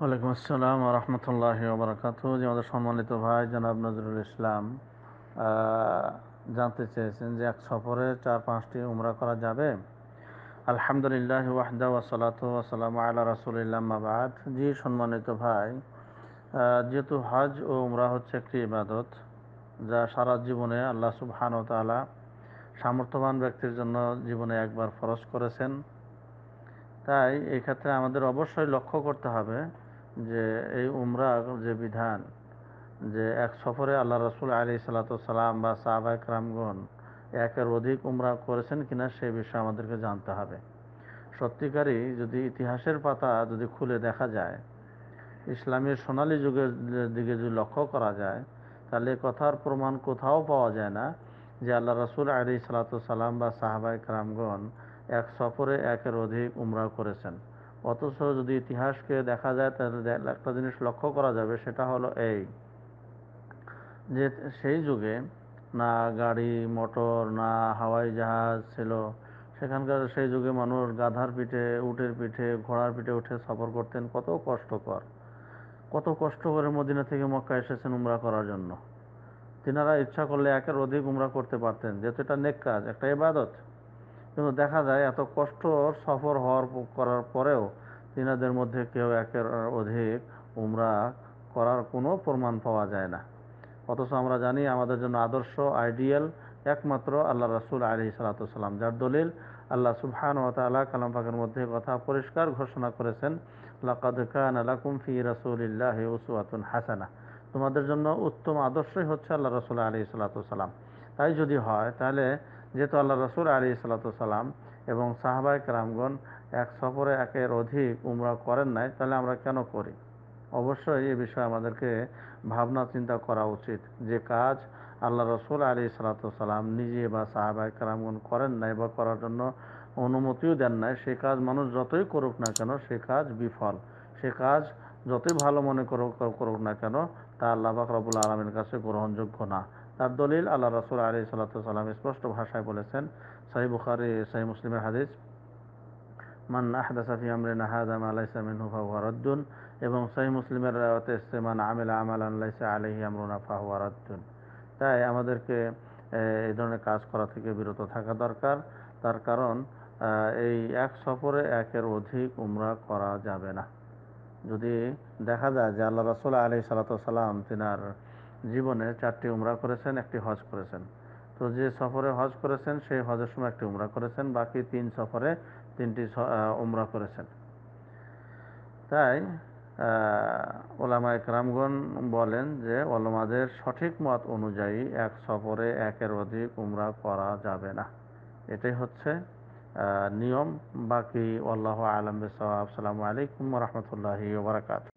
ওয়ালাইকুম আসসালাম রহমতুল্লাহ ওবরাকাত যে আমাদের সম্মানিত ভাই জনাব নজরুল ইসলাম জানতে চেয়েছেন যে এক সফরে চার পাঁচটি উমরা করা যাবে আলহামদুলিল্লাহ ওয়াহদা ওয়াসলাত ওয়াসালাম আল্লাহ রাসুলিল্লামাবাদ জি সম্মানিত ভাই যেহেতু হজ ও উমরা হচ্ছে একটি ইবাদত যা সারা জীবনে আল্লাহ সুবহান তালা সামর্থ্যবান ব্যক্তির জন্য জীবনে একবার ফরজ করেছেন তাই এক্ষেত্রে আমাদের অবশ্যই লক্ষ্য করতে হবে যে এই উমরা যে বিধান যে এক সফরে আল্লাহ রসুল আলী সালাতাম বা সাহাবা রামগণ একের অধিক উমরা করেছেন কিনা সে বিষয়ে আমাদেরকে জানতে হবে সত্যিকারই যদি ইতিহাসের পাতা যদি খুলে দেখা যায় ইসলামের সোনালী যুগের দিকে যদি লক্ষ্য করা যায় তাহলে কথার প্রমাণ কোথাও পাওয়া যায় না যে আল্লাহ রসুল আলী সালাতাম বা সাহাবা রামগণ এক সফরে একের অধিক উমরা করেছেন অথচ যদি ইতিহাসকে দেখা যায় তাহলে একটা জিনিস লক্ষ্য করা যাবে সেটা হলো এই যে সেই যুগে না গাড়ি মোটর না হাওয়াই জাহাজ ছিল সেখানকার সেই যুগে মানুষ গাধার পিঠে উটের পিঠে ঘোড়ার পিঠে উঠে সফর করতেন কত কষ্টকর কত কষ্ট করে মদিনা থেকে মক্কা এসেছেন উমরা করার জন্য তিনারা ইচ্ছা করলে একের অধিক উমরা করতে পারতেন যেহেতু এটা নেক কাজ একটা এবাদত কিন্তু দেখা যায় এত কষ্ট সফর হওয়ার করার পরেও তিনাদের মধ্যে কেউ একের অধিক উমরা করার কোনো প্রমাণ পাওয়া যায় না অথচ আমরা জানি আমাদের জন্য আদর্শ আইডিয়াল একমাত্র আল্লাহ রাসুল আলি সালাতাম যার দলিল আল্লাহ সুবহান ও তালা কালাম পাকের মধ্যে কথা পরিষ্কার ঘোষণা করেছেন লাকাদ হাসানা তোমাদের জন্য উত্তম আদর্শই হচ্ছে আল্লাহ রসুল আলি সালাতাম তাই যদি হয় তাহলে যেহেতু আল্লাহ রসুল আলী সাল্লাম এবং সাহাবাই রামগণ এক সফরে একের অধিক উমরা করেন নাই তাহলে আমরা কেন করি অবশ্যই এ বিষয়ে আমাদেরকে ভাবনা চিন্তা করা উচিত যে কাজ আল্লাহ রসুল আলী সালাতাম নিজে বা সাহাবাই কারামগণ করেন নাই বা করার জন্য অনুমতিও দেন নাই সে কাজ মানুষ যতই করুক না কেন সে কাজ বিফল সে কাজ যতই ভালো মনে করুক করুক না কেন তা আল্লাহ বাকরাবুল আলমের কাছে গ্রহণযোগ্য না তার দলিল আল্লাহ রসুল আলী সাল্লাম স্পষ্ট ভাষায় বলেছেন সাহি বুখারি সাহি মুসলিমের হাদিস মান আহদাসাফি আমরিন হাদাম আলাইসা মিনহু ফাহুয়ারদ্দুন এবং সাহি মুসলিমের রাওয়াতে মান আমিলা আমাল আল্লাইসা আলহি আমরুনা ফাহুয়ারদ্দুন তাই আমাদেরকে এই ধরনের কাজ করা থেকে বিরত থাকা দরকার তার কারণ এই এক সফরে একের অধিক উমরা করা যাবে না যদি দেখা যায় যে আল্লাহ রাসুল আলি সাল্লা সাল্লাম তিনার জীবনে চারটি উমরা করেছেন একটি হজ করেছেন তো যে সফরে হজ করেছেন সেই হজের সময় একটি উমরা করেছেন বাকি তিন সফরে তিনটি উমরা করেছেন তাই ওলামা একরামগণ বলেন যে ওলামাদের সঠিক মত অনুযায়ী এক সফরে একের অধিক উমরা করা যাবে না এটাই হচ্ছে নিয়ম বাকি আল্লাহ আলম সালাম আলাইকুম রহমতুল্লাহ বারাকাত